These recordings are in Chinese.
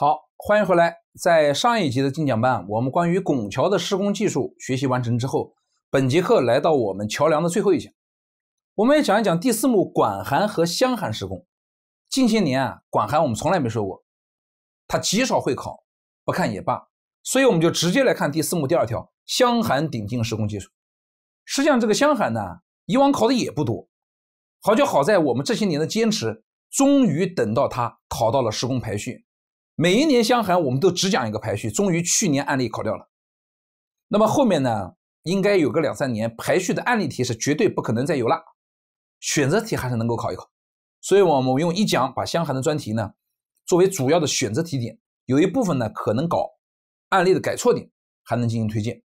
好，欢迎回来。在上一集的精讲班，我们关于拱桥的施工技术学习完成之后，本节课来到我们桥梁的最后一讲，我们要讲一讲第四幕管涵和箱涵施工。近些年啊，管涵我们从来没说过，它极少会考，不看也罢。所以我们就直接来看第四幕第二条箱涵顶进施工技术。实际上，这个箱涵呢，以往考的也不多。好就好在我们这些年的坚持，终于等到它考到了施工排序。每一年相含，我们都只讲一个排序。终于去年案例考掉了，那么后面呢，应该有个两三年，排序的案例题是绝对不可能再有了，选择题还是能够考一考，所以，我们用一讲把相含的专题呢，作为主要的选择题点，有一部分呢可能搞案例的改错点，还能进行推荐。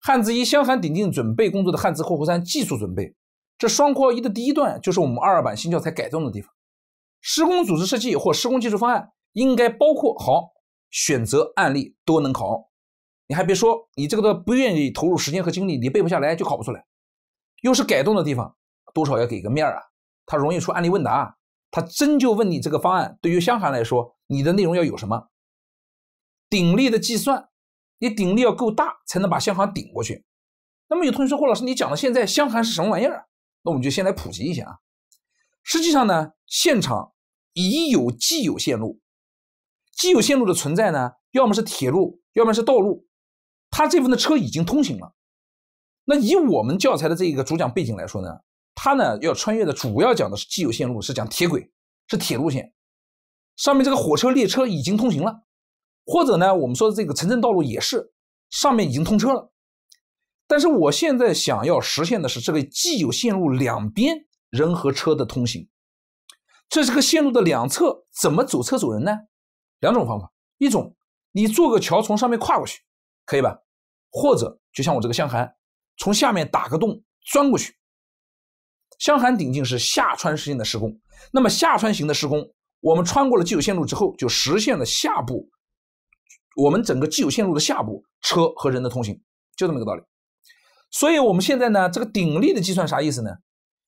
汉字一相含顶进准备工作的汉字括弧三技术准备，这双括号一的第一段就是我们二二版新教材改动的地方，施工组织设计或施工技术方案。应该包括好选择案例都能考，你还别说，你这个都不愿意投入时间和精力，你背不下来就考不出来。又是改动的地方，多少要给个面儿啊！他容易出案例问答，他真就问你这个方案对于香航来说，你的内容要有什么鼎力的计算，你鼎力要够大才能把香航顶过去。那么有同学说，霍老师，你讲的现在香航是什么玩意儿？那我们就先来普及一下啊。实际上呢，现场已有既有线路。既有线路的存在呢，要么是铁路，要么是道路，它这部分的车已经通行了。那以我们教材的这一个主讲背景来说呢，它呢要穿越的主要讲的是既有线路，是讲铁轨，是铁路线，上面这个火车列车已经通行了，或者呢我们说的这个城镇道路也是上面已经通车了。但是我现在想要实现的是这个既有线路两边人和车的通行，这是个线路的两侧怎么走车走人呢？两种方法，一种你做个桥从上面跨过去，可以吧？或者就像我这个香涵，从下面打个洞钻过去。香涵顶进是下穿型的施工，那么下穿型的施工，我们穿过了既有线路之后，就实现了下部我们整个既有线路的下部车和人的通行，就这么一个道理。所以我们现在呢，这个顶力的计算啥意思呢？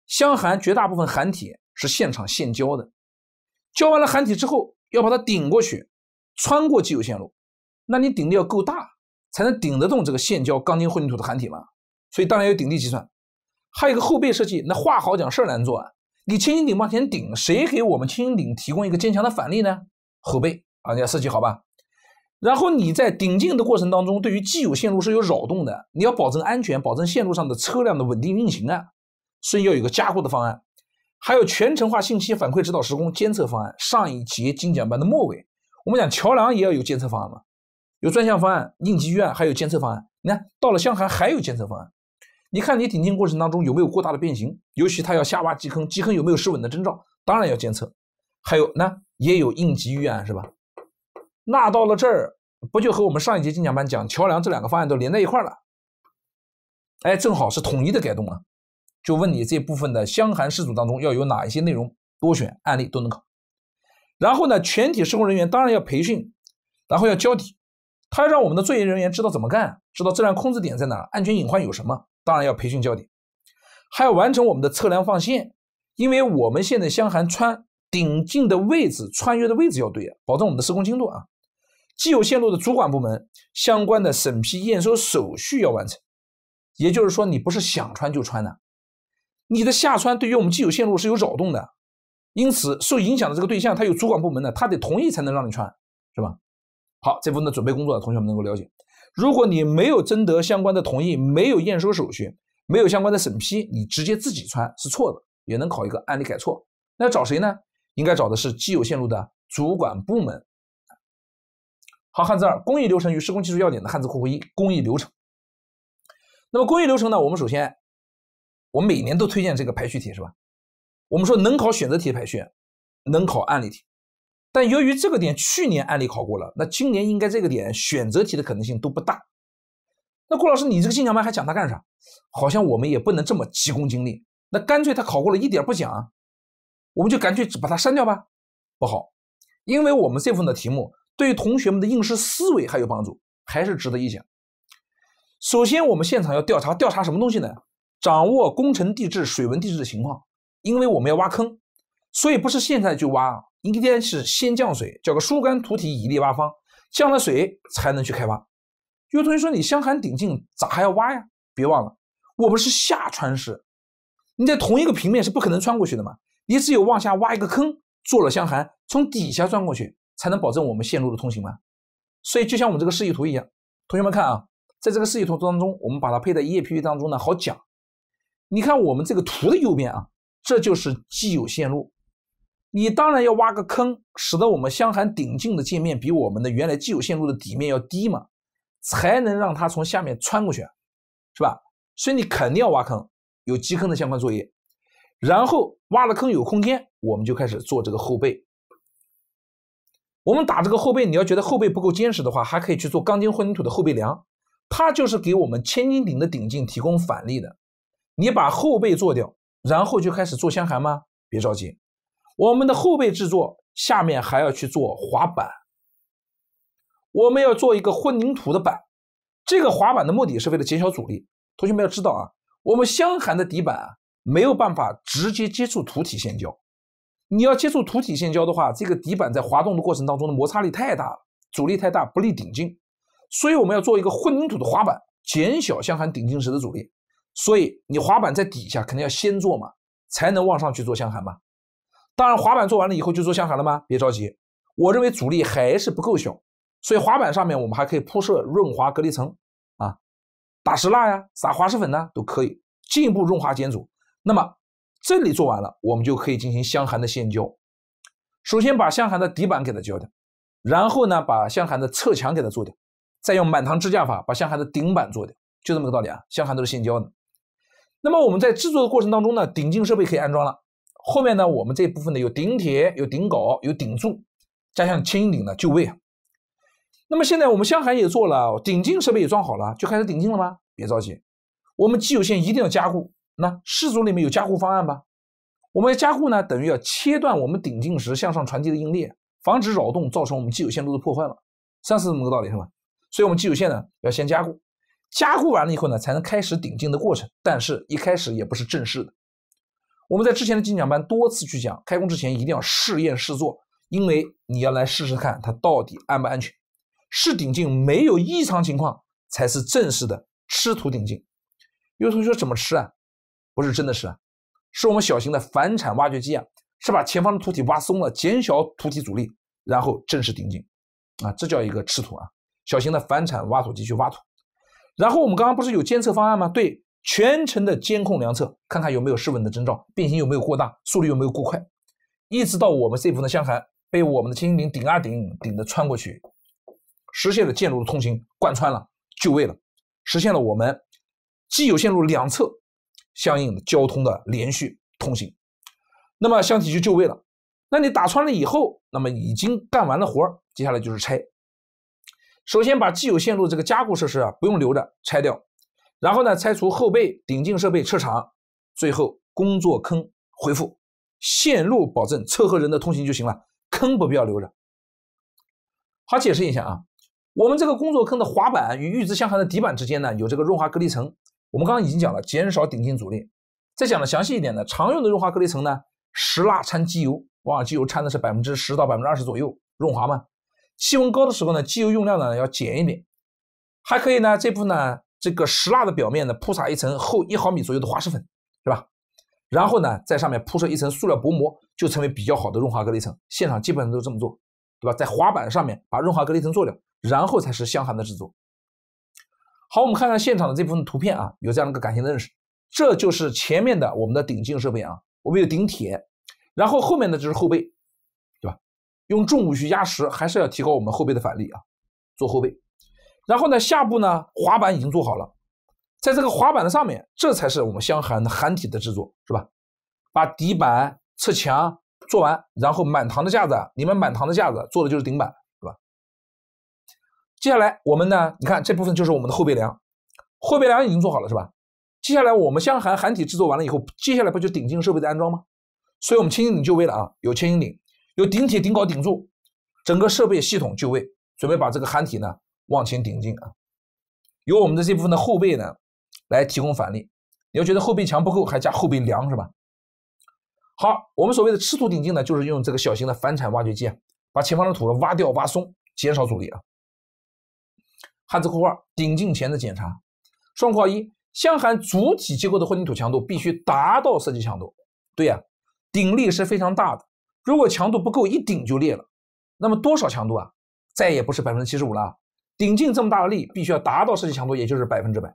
箱涵绝大部分涵铁是现场现浇的，浇完了涵铁之后。要把它顶过去，穿过既有线路，那你顶力要够大，才能顶得动这个现浇钢筋混凝土的涵体嘛。所以当然有顶力计算，还有一个后背设计。那话好讲，事儿难做啊。你轻型顶往前顶，谁给我们轻型顶提供一个坚强的反力呢？后背啊，你要设计好吧。然后你在顶进的过程当中，对于既有线路是有扰动的，你要保证安全，保证线路上的车辆的稳定运行啊，所以要有个加固的方案。还有全程化信息反馈指导施工监测方案。上一节精讲班的末尾，我们讲桥梁也要有监测方案嘛，有专项方案、应急预案，还有监测方案。你看到了湘潭还有监测方案，你看你顶进过程当中有没有过大的变形？尤其它要下挖基坑，基坑有没有失稳的征兆？当然要监测。还有那也有应急预案是吧？那到了这儿，不就和我们上一节精讲班讲桥梁这两个方案都连在一块了？哎，正好是统一的改动了。就问你这部分的箱涵施组当中要有哪一些内容？多选案例都能考。然后呢，全体施工人员当然要培训，然后要交底，他要让我们的作业人员知道怎么干，知道质量控制点在哪，安全隐患有什么。当然要培训交底，还要完成我们的测量放线，因为我们现在箱涵穿顶进的位置、穿越的位置要对啊，保证我们的施工精度啊。既有线路的主管部门相关的审批验收手续要完成，也就是说，你不是想穿就穿的。你的下穿对于我们既有线路是有扰动的，因此受影响的这个对象，他有主管部门的，他得同意才能让你穿，是吧？好，这部分的准备工作，同学们能够了解。如果你没有征得相关的同意，没有验收手续，没有相关的审批，你直接自己穿是错的，也能考一个案例改错。那找谁呢？应该找的是既有线路的主管部门。好，汉字二工艺流程与施工技术要点的汉字括弧一，工艺流程。那么工艺流程呢？我们首先。我每年都推荐这个排序题，是吧？我们说能考选择题的排序，能考案例题，但由于这个点去年案例考过了，那今年应该这个点选择题的可能性都不大。那郭老师，你这个精讲班还讲它干啥？好像我们也不能这么急功近利。那干脆他考过了一点不讲，我们就干脆把它删掉吧？不好，因为我们这份的题目对于同学们的应试思维还有帮助，还是值得一讲。首先，我们现场要调查调查什么东西呢？掌握工程地质、水文地质的情况，因为我们要挖坑，所以不是现在就挖，应该是先降水，叫个疏干土体，以利挖方。降了水才能去开挖。有同学说：“你湘寒顶进咋还要挖呀？”别忘了，我们是下穿式，你在同一个平面是不可能穿过去的嘛。你只有往下挖一个坑，做了香涵，从底下钻过去，才能保证我们线路的通行嘛。所以就像我们这个示意图一样，同学们看啊，在这个示意图当中，我们把它配在一页 P P 当中呢，好讲。你看我们这个图的右边啊，这就是既有线路。你当然要挖个坑，使得我们箱涵顶进的界面比我们的原来既有线路的底面要低嘛，才能让它从下面穿过去，是吧？所以你肯定要挖坑，有基坑的相关作业。然后挖了坑有空间，我们就开始做这个后背。我们打这个后背，你要觉得后背不够坚实的话，还可以去做钢筋混凝土的后背梁，它就是给我们千斤顶的顶径提供反力的。你把后背做掉，然后就开始做箱涵吗？别着急，我们的后背制作下面还要去做滑板。我们要做一个混凝土的板，这个滑板的目的是为了减小阻力。同学们要知道啊，我们箱涵的底板啊没有办法直接接触土体现浇。你要接触土体现浇的话，这个底板在滑动的过程当中的摩擦力太大了，阻力太大，不利顶进。所以我们要做一个混凝土的滑板，减小箱涵顶进时的阻力。所以你滑板在底下，肯定要先做嘛，才能往上去做香含嘛。当然，滑板做完了以后就做香含了吗？别着急，我认为阻力还是不够小，所以滑板上面我们还可以铺设润滑隔离层啊，打石蜡呀，撒滑石粉呢都可以，进一步润滑减阻。那么这里做完了，我们就可以进行香涵的现浇。首先把香涵的底板给它浇掉，然后呢把香涵的侧墙给它做掉，再用满堂支架法把香涵的顶板做掉，就这么个道理啊。香涵都是现浇的。那么我们在制作的过程当中呢，顶进设备可以安装了。后面呢，我们这部分呢有顶铁、有顶镐、有顶柱，加上牵引顶呢就位。那么现在我们箱涵也做了，顶进设备也装好了，就开始顶进了吗？别着急，我们既有线一定要加固。那试组里面有加固方案吧？我们加固呢，等于要切断我们顶进时向上传递的应力，防止扰动造成我们既有线路的破坏了，次是么个道理是吧？所以，我们既有线呢要先加固。加固完了以后呢，才能开始顶进的过程。但是，一开始也不是正式的。我们在之前的精讲班多次去讲，开工之前一定要试验试做，因为你要来试试看它到底安不安全。试顶进没有异常情况，才是正式的吃土顶进。有同学说怎么吃啊？不是真的吃，是我们小型的反铲挖掘机啊，是把前方的土体挖松了，减小土体阻力，然后正式顶进啊，这叫一个吃土啊。小型的反铲挖土机去挖土。然后我们刚刚不是有监测方案吗？对，全程的监控量测，看看有没有失稳的征兆，变形有没有过大，速率有没有过快，一直到我们这部分的箱涵被我们的轻型顶顶啊顶顶的穿过去，实现了线路的通行，贯穿了，就位了，实现了我们既有线路两侧相应的交通的连续通行。那么箱体就就位了。那你打穿了以后，那么已经干完了活接下来就是拆。首先把既有线路这个加固设施啊不用留着拆掉，然后呢拆除后背顶进设备车场，最后工作坑恢复线路，保证车和人的通行就行了，坑不必要留着。好，解释一下啊，我们这个工作坑的滑板与预制箱涵的底板之间呢有这个润滑隔离层，我们刚刚已经讲了，减少顶进阻力。再讲的详细一点呢，常用的润滑隔离层呢石蜡掺机油，哇，机油掺的是百分之十到百分之二十左右，润滑嘛。气温高的时候呢，机油用量呢要减一点，还可以呢。这部分呢，这个石蜡的表面呢铺撒一层厚一毫米左右的滑石粉，是吧？然后呢，在上面铺设一层塑料薄膜，就成为比较好的润滑隔离层。现场基本上都这么做，对吧？在滑板上面把润滑隔离层做掉，然后才是香含的制作。好，我们看看现场的这部分图片啊，有这样的个感性的认识。这就是前面的我们的顶进设备啊，我们有顶铁，然后后面呢就是后背。用重物去压实，还是要提高我们后背的反力啊，做后背。然后呢，下部呢滑板已经做好了，在这个滑板的上面，这才是我们箱涵涵体的制作，是吧？把底板、侧墙做完，然后满堂的架子，你们满堂的架子做的就是顶板，是吧？接下来我们呢，你看这部分就是我们的后背梁，后背梁已经做好了，是吧？接下来我们箱涵涵体制作完了以后，接下来不就顶进设备的安装吗？所以我们千斤顶就位了啊，有千斤顶。有顶铁、顶镐顶住，整个设备系统就位，准备把这个涵体呢往前顶进啊。由我们的这部分的后背呢来提供反力。你要觉得后背墙不够，还加后背梁是吧？好，我们所谓的吃土顶进呢，就是用这个小型的反铲挖掘机啊，把前方的土挖掉、挖松，减少阻力啊。汉字括号顶进前的检查，双括号一，箱涵主体结构的混凝土强度必须达到设计强度。对呀，顶力是非常大的。如果强度不够，一顶就裂了，那么多少强度啊？再也不是百分之七十五了。顶进这么大的力，必须要达到设计强度，也就是百分之百。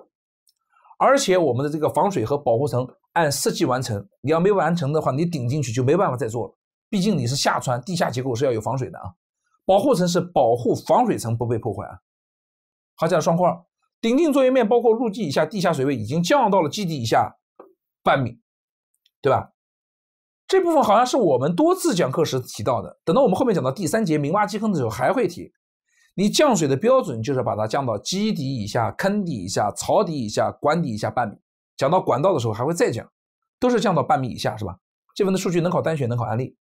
而且我们的这个防水和保护层按设计完成，你要没完成的话，你顶进去就没办法再做了。毕竟你是下穿地下结构，是要有防水的啊。保护层是保护防水层不被破坏啊。好，这样双括号，顶进作业面包括入基以下，地下水位已经降到了基底以下半米，对吧？这部分好像是我们多次讲课时提到的，等到我们后面讲到第三节明挖基坑的时候还会提。你降水的标准就是把它降到基底以下、坑底以下、槽底以下、管底以下半米。讲到管道的时候还会再讲，都是降到半米以下，是吧？这部分的数据能考单选，能考案例。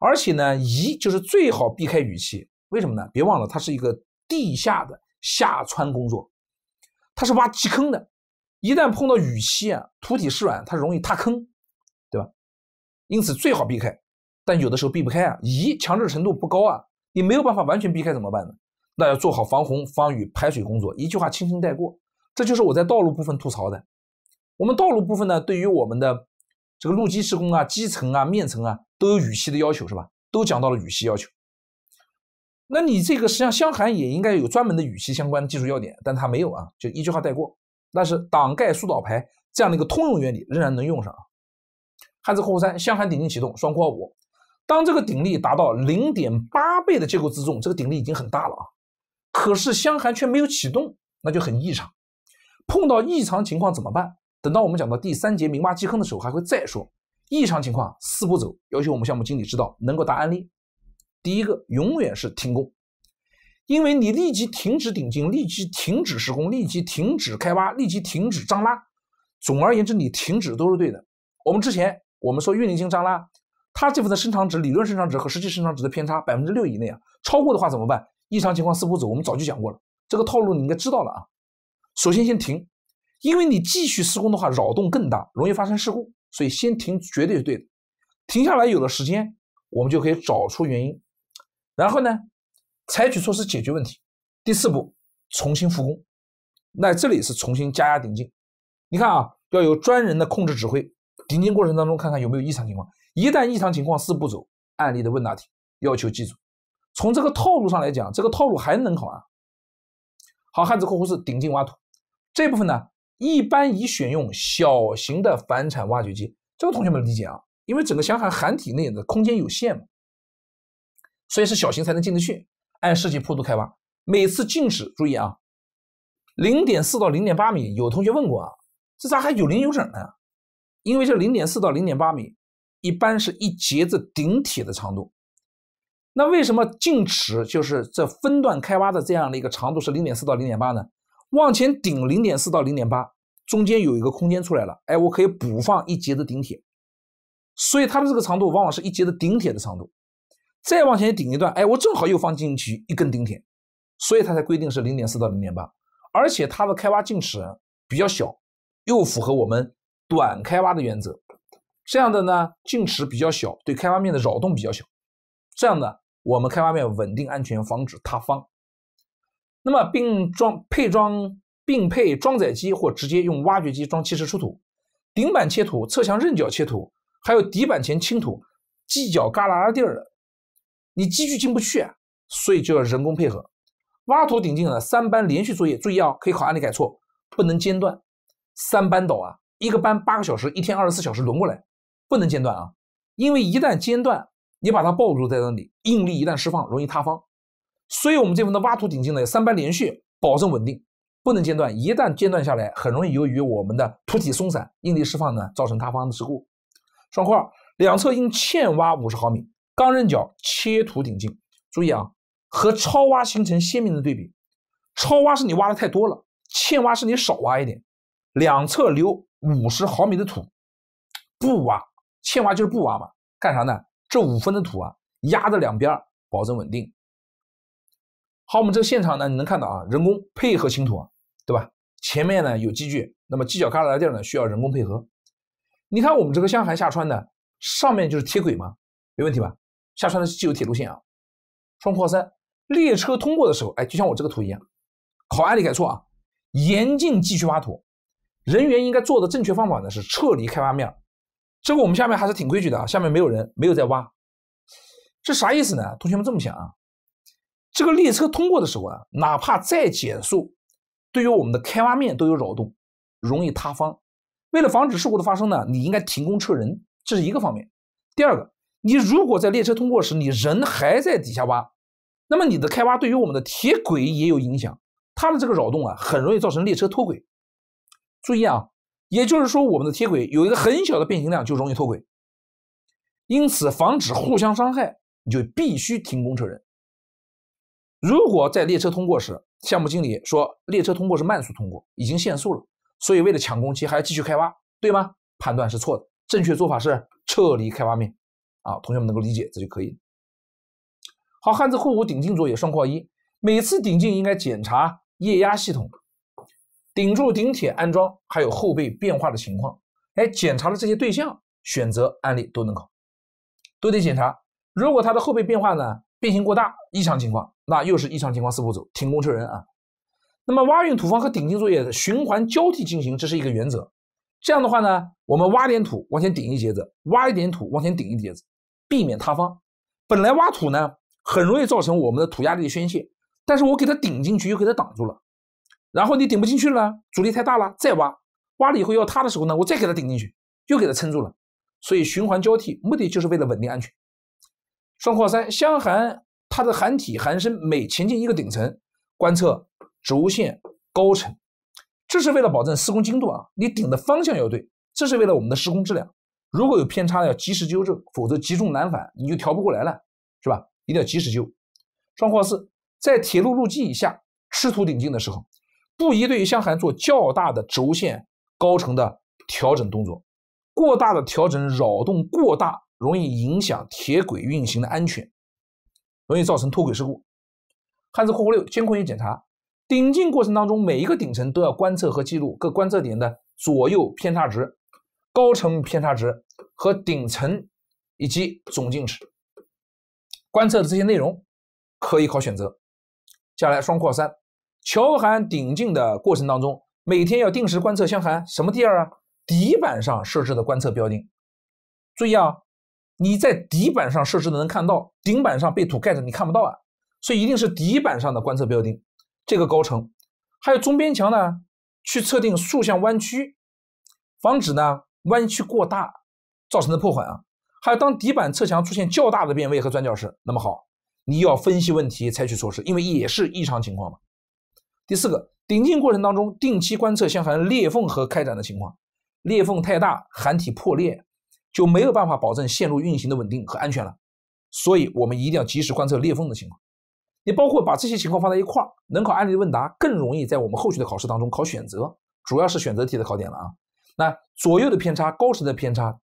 而且呢，一就是最好避开雨期，为什么呢？别忘了它是一个地下的下穿工作，它是挖基坑的，一旦碰到雨期啊，土体湿软，它容易塌坑。因此最好避开，但有的时候避不开啊！乙强制程度不高啊，你没有办法完全避开怎么办呢？那要做好防洪、防雨、排水工作。一句话轻轻带过，这就是我在道路部分吐槽的。我们道路部分呢，对于我们的这个路基施工啊、基层啊、面层啊，都有雨期的要求，是吧？都讲到了雨期要求。那你这个实际上湘涵也应该有专门的雨期相关技术要点，但它没有啊，就一句话带过。但是挡盖疏导排这样的一个通用原理仍然能用上啊。汉字括弧三，箱涵顶进启动双括号五，当这个顶力达到零点八倍的结构自重，这个顶力已经很大了啊。可是箱涵却没有启动，那就很异常。碰到异常情况怎么办？等到我们讲到第三节明挖基坑的时候，还会再说异常情况四步走，要求我们项目经理知道能够答案例。第一个，永远是停工，因为你立即停止顶进，立即停止施工，立即停止开挖，立即停止张拉。总而言之，你停止都是对的。我们之前。我们说越凝金张拉，它这份的生长值理论生长值和实际生长值的偏差百分之六以内啊，超过的话怎么办？异常情况四步走，我们早就讲过了，这个套路你应该知道了啊。首先先停，因为你继续施工的话，扰动更大，容易发生事故，所以先停绝对是对的。停下来有了时间，我们就可以找出原因，然后呢，采取措施解决问题。第四步重新复工，那这里是重新加压顶进，你看啊，要有专人的控制指挥。行进过程当中，看看有没有异常情况。一旦异常情况，四步走案例的问答题要求记住。从这个套路上来讲，这个套路还能考啊。好，汉字括弧是顶进挖土这部分呢，一般以选用小型的反铲挖掘机。这个同学们理解啊，因为整个箱涵涵体内的空间有限嘛，所以是小型才能进得去。按设计坡度开挖，每次进尺注意啊，零点四到零点八米。有同学问过啊，这咋还有零有整呢？因为这零点四到零点八米，一般是一节的顶铁的长度。那为什么径尺就是这分段开挖的这样的一个长度是零点四到零点八呢？往前顶零点四到零点八，中间有一个空间出来了，哎，我可以补放一节的顶铁。所以它的这个长度往往是一节的顶铁的长度。再往前顶一段，哎，我正好又放进去一根顶铁，所以它才规定是零点四到零点八，而且它的开挖径尺比较小，又符合我们。短开挖的原则，这样的呢净尺比较小，对开挖面的扰动比较小。这样的我们开挖面稳定安全，防止塌方。那么并装配装并配装载机或直接用挖掘机装汽车出土，顶板切土、侧墙刃角切土，还有底板前清土，犄角旮旯的地儿，你机具进不去啊，所以就要人工配合挖土顶进啊。三班连续作业，注意啊，可以考案例改错，不能间断。三班倒啊。一个班八个小时，一天二十四小时轮过来，不能间断啊！因为一旦间断，你把它暴露在那里，应力一旦释放，容易塌方。所以我们这份的挖土顶进呢，三班连续，保证稳定，不能间断。一旦间断下来，很容易由于我们的土体松散，应力释放呢，造成塌方的事故。双块两侧应欠挖五十毫米，钢刃角切土顶进。注意啊，和超挖形成鲜明的对比。超挖是你挖的太多了，欠挖是你少挖一点。两侧留。五十毫米的土不挖，欠挖就是不挖嘛。干啥呢？这五分的土啊，压着两边保证稳定。好，我们这个现场呢，你能看到啊，人工配合清土，啊，对吧？前面呢有机具，那么犄角旮旯的地儿呢，需要人工配合。你看我们这个箱涵下穿的，上面就是铁轨嘛，没问题吧？下穿的既有铁路线啊，双跨三，列车通过的时候，哎，就像我这个图一样，考案例改错啊，严禁继续挖土。人员应该做的正确方法呢是撤离开挖面，这个我们下面还是挺规矩的啊，下面没有人，没有在挖，这啥意思呢？同学们这么想啊，这个列车通过的时候啊，哪怕再减速，对于我们的开挖面都有扰动，容易塌方。为了防止事故的发生呢，你应该停工撤人，这是一个方面。第二个，你如果在列车通过时你人还在底下挖，那么你的开挖对于我们的铁轨也有影响，它的这个扰动啊，很容易造成列车脱轨。注意啊，也就是说，我们的铁轨有一个很小的变形量就容易脱轨，因此防止互相伤害，你就必须停工撤人。如果在列车通过时，项目经理说列车通过是慢速通过，已经限速了，所以为了抢工期还要继续开挖，对吗？判断是错的，正确做法是撤离开挖面。啊，同学们能够理解这就可以。好，汉字库五顶进作业双括一，每次顶进应该检查液压系统。顶柱顶铁安装，还有后背变化的情况，哎，检查的这些对象，选择案例都能考，都得检查。如果它的后背变化呢，变形过大，异常情况，那又是异常情况，四步走，停工撤人啊。那么挖运土方和顶进作业的循环交替进行，这是一个原则。这样的话呢，我们挖点土往前顶一节子，挖一点土往前顶一节子，避免塌方。本来挖土呢，很容易造成我们的土压力的宣泄，但是我给它顶进去，又给它挡住了。然后你顶不进去了，阻力太大了，再挖，挖了以后要塌的时候呢，我再给它顶进去，又给它撑住了，所以循环交替，目的就是为了稳定安全。双括三，箱涵它的涵体、涵深每前进一个顶层，观测轴线高程，这是为了保证施工精度啊，你顶的方向要对，这是为了我们的施工质量。如果有偏差要及时纠正，否则积重难返，你就调不过来了，是吧？一定要及时纠。双括四，在铁路路基以下吃土顶进的时候。不宜对箱涵做较大的轴线高程的调整动作，过大的调整扰动过大，容易影响铁轨运行的安全，容易造成脱轨事故。汉字括弧六，监控与检查顶进过程当中，每一个顶层都要观测和记录各观测点的左右偏差值、高程偏差值和顶层以及总进尺。观测的这些内容可以考选择。接下来双括号三。桥涵顶进的过程当中，每天要定时观测箱涵什么地儿啊？底板上设置的观测标定。注意啊，你在底板上设置的能看到，顶板上被土盖着你看不到啊。所以一定是底板上的观测标定。这个高层，还有中边墙呢，去测定竖向弯曲，防止呢弯曲过大造成的破坏啊。还有当底板侧墙出现较大的变位和转角时，那么好，你要分析问题，采取措施，因为也是异常情况嘛。第四个顶进过程当中，定期观测相含裂缝和开展的情况，裂缝太大，含体破裂就没有办法保证线路运行的稳定和安全了。所以我们一定要及时观测裂缝的情况。你包括把这些情况放在一块儿，能考案例问答，更容易在我们后续的考试当中考选择，主要是选择题的考点了啊。那左右的偏差、高时的偏差，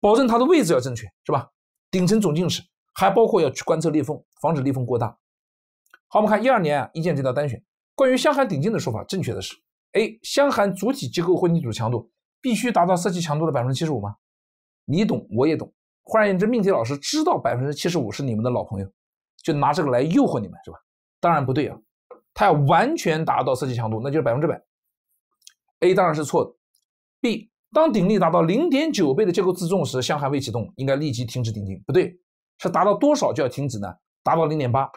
保证它的位置要正确，是吧？顶层总进尺，还包括要去观测裂缝，防止裂缝过大。好，我们看一二年啊，一建这道单选。关于箱涵顶径的说法，正确的是：A. 箱涵主体结构混凝土强度必须达到设计强度的百分之七十五吗？你懂我也懂。换言之，命题老师知道百分之七十五是你们的老朋友，就拿这个来诱惑你们，是吧？当然不对啊，它要完全达到设计强度，那就是百分之百。A 当然是错的。B. 当顶力达到零点九倍的结构自重时，箱涵未启动，应该立即停止顶进。不对，是达到多少就要停止呢？达到零点八。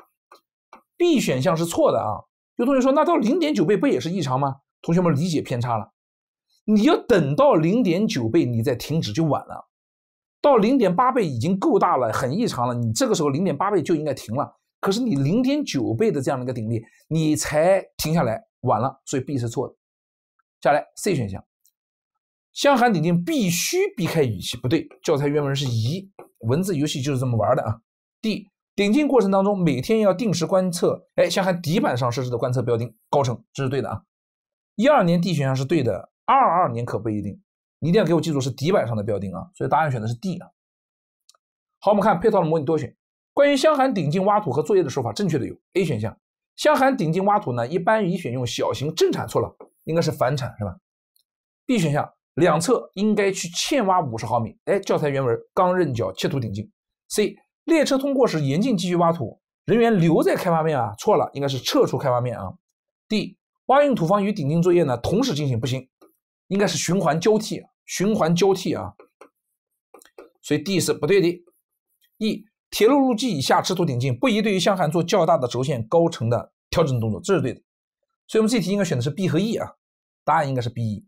B 选项是错的啊。有同学说，那到零点九倍不也是异常吗？同学们理解偏差了。你要等到零点九倍，你再停止就晚了。到零点八倍已经够大了，很异常了。你这个时候零点八倍就应该停了。可是你零点九倍的这样的一个顶力，你才停下来，晚了。所以 B 是错的。下来 C 选项，相反顶定必须避开语气，不对。教材原文是疑，文字游戏就是这么玩的啊。D。顶进过程当中，每天要定时观测，哎，箱涵底板上设置的观测标定高程，这是对的啊。一二年 D 选项是对的，二二年可不一定。你一定要给我记住是底板上的标定啊。所以答案选的是 D 啊。好，我们看配套的模拟多选，关于箱涵顶进挖土和作业的说法，正确的有 A 选项，箱涵顶进挖土呢一般已选用小型正铲，错了，应该是反铲是吧？B 选项两侧应该去欠挖五十毫米，哎，教材原文钢刃角切土顶进。C 列车通过时，严禁继续挖土，人员留在开发面啊，错了，应该是撤出开发面啊。D，挖运土方与顶进作业呢同时进行不行，应该是循环交替，循环交替啊，所以 D 是不对的。E，铁路路基以下支土顶进不宜对于向涵做较大的轴线高程的调整动作，这是对的，所以我们这题应该选的是 B 和 E 啊，答案应该是 B、E。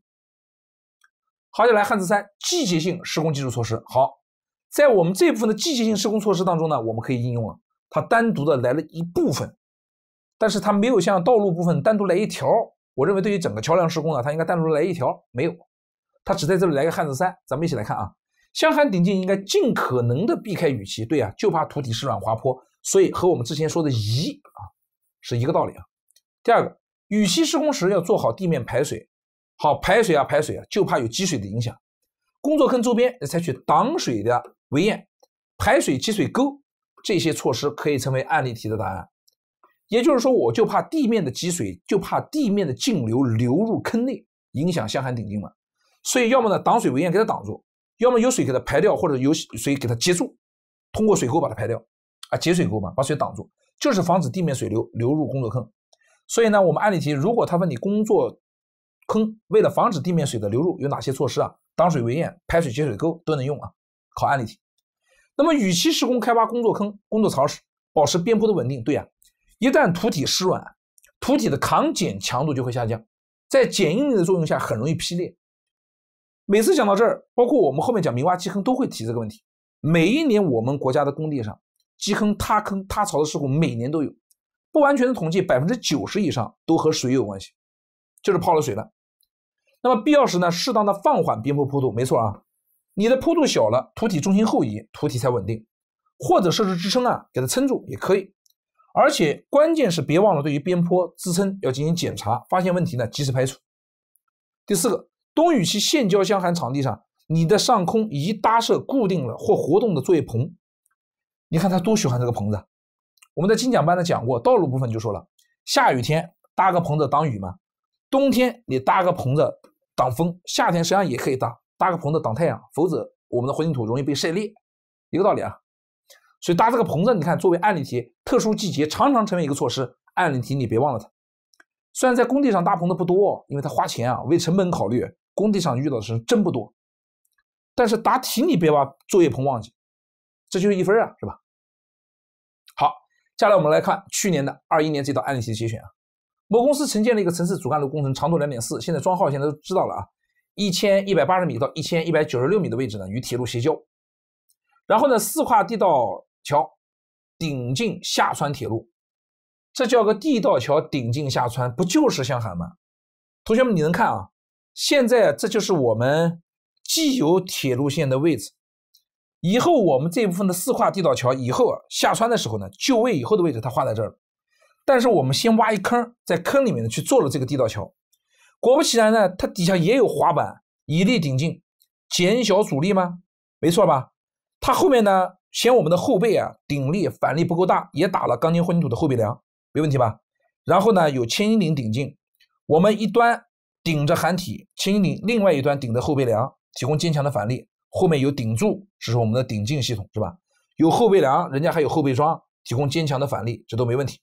好，接下来汉字三，季节性施工技术措施，好。在我们这部分的季节性施工措施当中呢，我们可以应用了，它单独的来了一部分，但是它没有像道路部分单独来一条。我认为对于整个桥梁施工呢，它应该单独来一条，没有，它只在这里来个汉字三。咱们一起来看啊，箱涵顶进应该尽可能的避开雨期，对啊，就怕土体湿软滑坡，所以和我们之前说的移啊是一个道理啊。第二个，雨期施工时要做好地面排水，好排水啊排水啊，就怕有积水的影响。工作坑周边要采取挡水的。围堰、排水、积水沟这些措施可以成为案例题的答案。也就是说，我就怕地面的积水，就怕地面的径流流入坑内，影响向涵顶进嘛。所以，要么呢，挡水围堰给它挡住；要么有水给它排掉，或者有水给它截住，通过水沟把它排掉啊。截水沟嘛，把水挡住，就是防止地面水流流入工作坑。所以呢，我们案例题如果他问你工作坑为了防止地面水的流入有哪些措施啊？挡水围堰、排水、截水沟都能用啊。考案例题。那么，雨期施工开挖工作坑、工作槽时，保持边坡的稳定。对呀，一旦土体湿润，土体的抗剪强度就会下降，在剪应力的作用下，很容易劈裂。每次讲到这儿，包括我们后面讲明挖基坑，都会提这个问题。每一年我们国家的工地上，基坑塌坑塌槽的事故每年都有。不完全的统计，百分之九十以上都和水有关系，就是泡了水了。那么必要时呢，适当的放缓边坡坡度。没错啊。你的坡度小了，土体重心后移，土体才稳定，或者设置支撑啊，给它撑住也可以。而且关键是别忘了，对于边坡支撑要进行检查，发现问题呢及时排除。第四个，冬雨期现浇箱寒场地上，你的上空已搭设固定了或活动的作业棚，你看他多喜欢这个棚子。我们在精讲班的讲过，道路部分就说了，下雨天搭个棚子挡雨嘛，冬天你搭个棚子挡风，夏天实际上也可以搭。搭个棚子挡太阳，否则我们的混凝土容易被晒裂，一个道理啊。所以搭这个棚子，你看作为案例题，特殊季节常常成为一个措施。案例题你别忘了它，虽然在工地上搭棚子不多，因为它花钱啊，为成本考虑，工地上遇到的真不多。但是答题你别把作业棚忘记，这就是一分啊，是吧？好，接下来我们来看去年的二一年这道案例题节选啊。某公司承建了一个城市主干路工程，长度两点四，现在桩号现在都知道了啊。一千一百八十米到一千一百九十六米的位置呢，与铁路斜交。然后呢，四跨地道桥顶进下穿铁路，这叫个地道桥顶进下穿，不就是相海吗？同学们，你能看啊？现在这就是我们既有铁路线的位置。以后我们这部分的四跨地道桥，以后啊下穿的时候呢，就位以后的位置，它画在这儿了。但是我们先挖一坑，在坑里面呢，去做了这个地道桥。果不其然呢，它底下也有滑板，以力顶劲，减小阻力吗？没错吧？它后面呢，嫌我们的后背啊，顶力反力不够大，也打了钢筋混凝土的后背梁，没问题吧？然后呢，有千斤顶顶劲，我们一端顶着含体，千斤顶另外一端顶着后背梁，提供坚强的反力，后面有顶柱，这是我们的顶劲系统，是吧？有后备梁，人家还有后备桩，提供坚强的反力，这都没问题。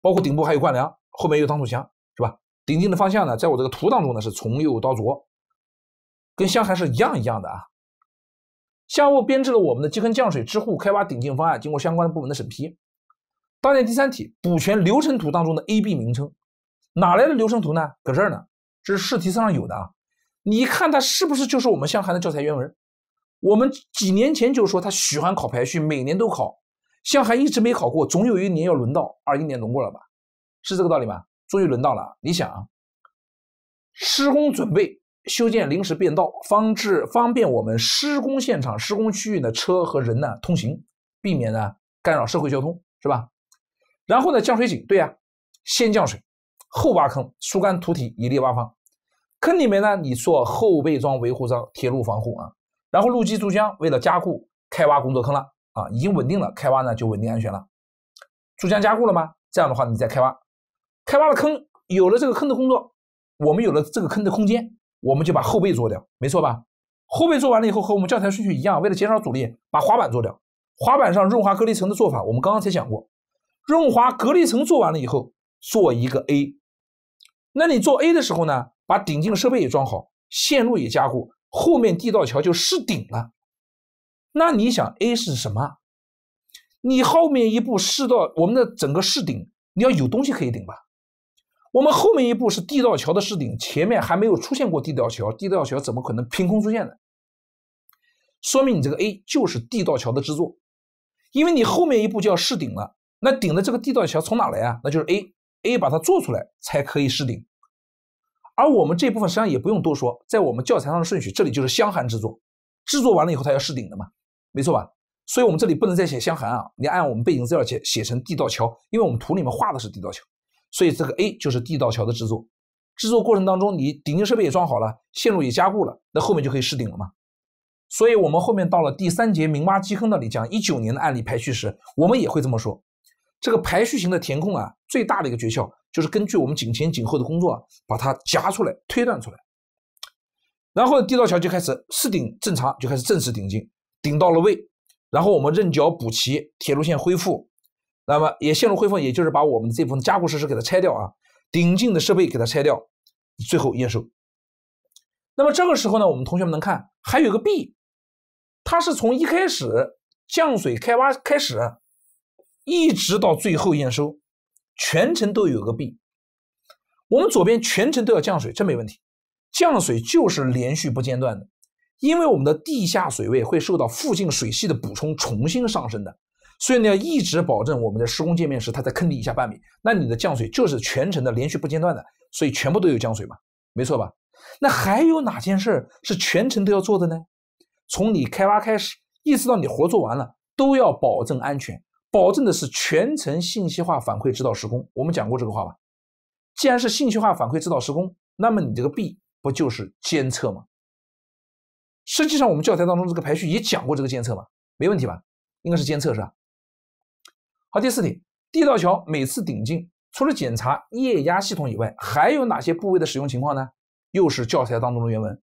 包括顶部还有灌梁，后面有挡土墙。顶进的方向呢，在我这个图当中呢，是从右到左，跟湘函是一样一样的啊。项目编制了我们的基坑降水支护开挖顶进方案，经过相关的部门的审批。当年第三题补全流程图当中的 A、B 名称，哪来的流程图呢？搁这儿呢，这是试题册上有的啊。你看它是不是就是我们湘函的教材原文？我们几年前就说他喜欢考排序，每年都考，湘函一直没考过，总有一年要轮到。二一年轮过了吧？是这个道理吗？终于轮到了，你想啊，施工准备，修建临时便道，方至方便我们施工现场施工区域的车和人呢通行，避免呢干扰社会交通，是吧？然后呢，降水井，对呀，先降水，后挖坑，疏干土体，以利挖方。坑里面呢，你做后备桩、维护桩、铁路防护啊。然后路基注浆，为了加固，开挖工作坑了啊，已经稳定了，开挖呢就稳定安全了。注浆加固了吗？这样的话，你再开挖。开挖了坑，有了这个坑的工作，我们有了这个坑的空间，我们就把后背做掉，没错吧？后背做完了以后，和我们教材顺序一样，为了减少阻力，把滑板做掉。滑板上润滑隔离层的做法，我们刚刚才讲过。润滑隔离层做完了以后，做一个 A。那你做 A 的时候呢，把顶进设备也装好，线路也加固，后面地道桥就试顶了。那你想 A 是什么？你后面一步试到我们的整个试顶，你要有东西可以顶吧？我们后面一步是地道桥的试顶，前面还没有出现过地道桥，地道桥怎么可能凭空出现呢？说明你这个 A 就是地道桥的制作，因为你后面一步就要试顶了，那顶的这个地道桥从哪来啊？那就是 A，A 把它做出来才可以试顶。而我们这部分实际上也不用多说，在我们教材上的顺序，这里就是箱涵制作，制作完了以后它要试顶的嘛，没错吧？所以我们这里不能再写箱涵啊，你按我们背景资料写写成地道桥，因为我们图里面画的是地道桥。所以这个 A 就是地道桥的制作，制作过程当中，你顶进设备也装好了，线路也加固了，那后面就可以试顶了嘛。所以我们后面到了第三节明挖基坑那里讲一九年的案例排序时，我们也会这么说。这个排序型的填空啊，最大的一个诀窍就是根据我们井前井后的工作，把它夹出来推断出来。然后地道桥就开始试顶正常，就开始正式顶进，顶到了位，然后我们刃脚补齐铁路线恢复。那么也陷入恢复，也就是把我们的这部分加固设施给它拆掉啊，顶进的设备给它拆掉，最后验收。那么这个时候呢，我们同学们能看，还有个 B，它是从一开始降水开挖开始，一直到最后验收，全程都有个 B。我们左边全程都要降水，这没问题，降水就是连续不间断的，因为我们的地下水位会受到附近水系的补充，重新上升的。所以你要一直保证我们的施工界面是它在坑底以下半米。那你的降水就是全程的连续不间断的，所以全部都有降水嘛，没错吧？那还有哪件事是全程都要做的呢？从你开挖开始，一直到你活做完了，都要保证安全，保证的是全程信息化反馈指导施工。我们讲过这个话吧？既然是信息化反馈指导施工，那么你这个 B 不就是监测吗？实际上我们教材当中这个排序也讲过这个监测吧？没问题吧？应该是监测是吧？好，第四题，地道桥每次顶进除了检查液压系统以外，还有哪些部位的使用情况呢？又是教材当中的原文。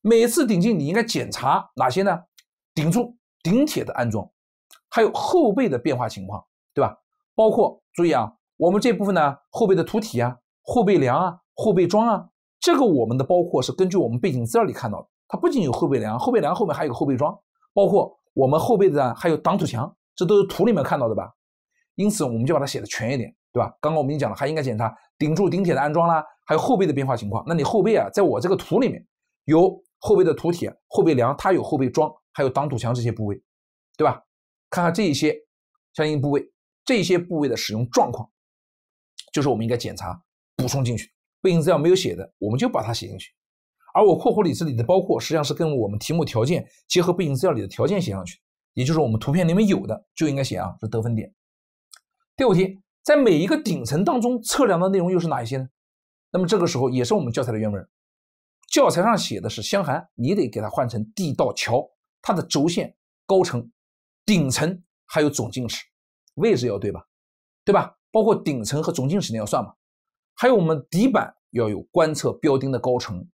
每次顶进你应该检查哪些呢？顶柱、顶铁的安装，还有后背的变化情况，对吧？包括注意啊，我们这部分呢，后背的土体啊，后背梁啊，后背桩啊，这个我们的包括是根据我们背景资料里看到的，它不仅有后背梁，后背梁后面还有个后背桩，包括我们后背的还有挡土墙，这都是图里面看到的吧？因此，我们就把它写的全一点，对吧？刚刚我们已经讲了，还应该检查顶柱顶铁的安装啦，还有后背的变化情况。那你后背啊，在我这个图里面有后背的图铁、后背梁，它有后背桩，还有挡土墙这些部位，对吧？看看这一些相应部位，这些部位的使用状况，就是我们应该检查补充进去。背景资料没有写的，我们就把它写进去。而我括弧里这里的包括，实际上是跟我们题目条件结合背景资料里的条件写上去，也就是我们图片里面有的就应该写啊，是得分点。第五题，在每一个顶层当中测量的内容又是哪一些呢？那么这个时候也是我们教材的原文，教材上写的是箱涵，你得给它换成地道桥。它的轴线、高层、顶层还有总径尺，位置要对吧？对吧？包括顶层和总径尺那要算嘛？还有我们底板要有观测标钉的高层，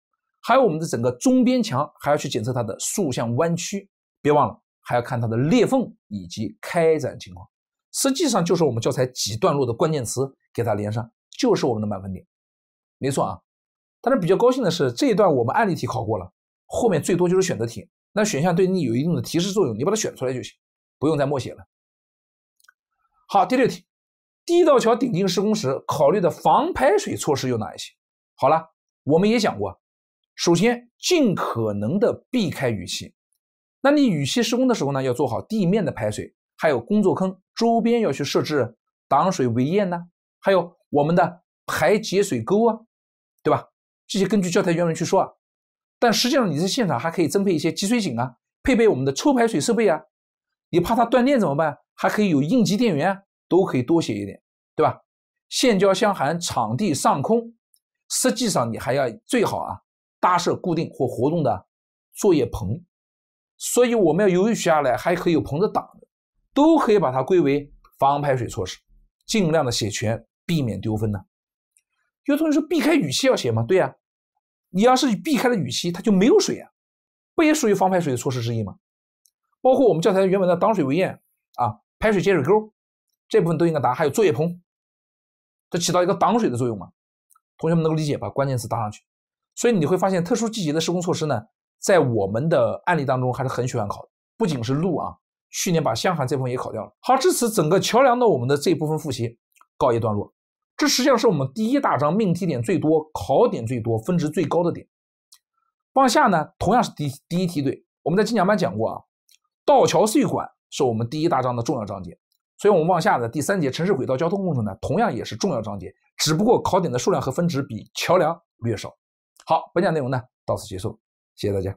还有我们的整个中边墙还要去检测它的竖向弯曲。别忘了，还要看它的裂缝以及开展情况。实际上就是我们教材几段落的关键词给它连上，就是我们的满分点，没错啊。但是比较高兴的是这一段我们案例题考过了，后面最多就是选择题，那选项对你有一定的提示作用，你把它选出来就行，不用再默写了。好，第六题，地道桥顶进施工时考虑的防排水措施有哪一些？好了，我们也讲过，首先尽可能的避开雨期，那你雨期施工的时候呢，要做好地面的排水。还有工作坑周边要去设置挡水围堰呢，还有我们的排节水沟啊，对吧？这些根据教材原文去说啊，但实际上你在现场还可以增配一些集水井啊，配备我们的抽排水设备啊。你怕它断电怎么办？还可以有应急电源，都可以多写一点，对吧？现浇箱涵场地上空，实际上你还要最好啊搭设固定或活动的作业棚，所以我们要犹豫下来，还可以有棚子挡着。都可以把它归为防排水措施，尽量的写全，避免丢分呢。有同学说避开雨期要写吗？对呀，你要是避开了雨期，它就没有水啊，不也属于防排水的措施之一吗？包括我们教材原文的挡水围堰啊、排水接水沟这部分都应该答，还有作业棚，这起到一个挡水的作用嘛。同学们能够理解，把关键词搭上去。所以你会发现，特殊季节的施工措施呢，在我们的案例当中还是很喜欢考的，不仅是路啊。去年把湘海这部分也考掉了。好，至此整个桥梁的我们的这部分复习告一段落。这实际上是我们第一大章命题点最多、考点最多、分值最高的点。往下呢，同样是第第一梯队。我们在精讲班讲过啊，道桥隧管是我们第一大章的重要章节。所以我们往下的第三节城市轨道交通工程呢，同样也是重要章节，只不过考点的数量和分值比桥梁略少。好，本讲内容呢到此结束，谢谢大家。